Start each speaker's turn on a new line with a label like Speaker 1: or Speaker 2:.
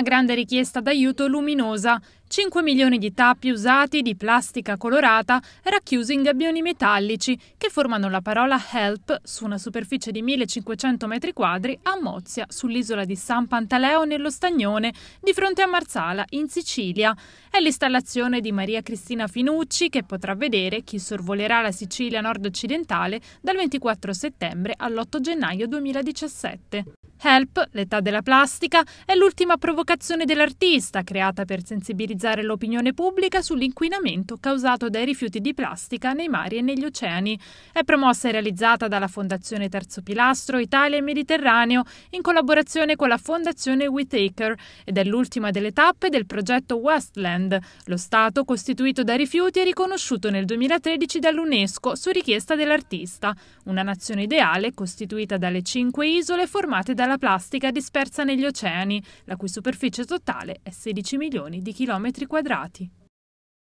Speaker 1: una grande richiesta d'aiuto luminosa, 5 milioni di tappi usati di plastica colorata racchiusi in gabbioni metallici che formano la parola help su una superficie di 1500 metri quadri a Mozia, sull'isola di San Pantaleo nello Stagnone, di fronte a Marsala, in Sicilia. È l'installazione di Maria Cristina Finucci che potrà vedere chi sorvolerà la Sicilia nord-occidentale dal 24 settembre all'8 gennaio 2017. Help, l'età della plastica, è l'ultima provocazione dell'artista creata per sensibilizzare l'opinione pubblica sull'inquinamento causato dai rifiuti di plastica nei mari e negli oceani. È promossa e realizzata dalla Fondazione Terzo Pilastro Italia e Mediterraneo in collaborazione con la Fondazione WeTaker ed è l'ultima delle tappe del progetto Westland, lo stato costituito da rifiuti e riconosciuto nel 2013 dall'UNESCO su richiesta dell'artista, una nazione ideale costituita dalle cinque isole formate dalla dalla plastica dispersa negli oceani, la cui superficie totale è 16 milioni di chilometri quadrati.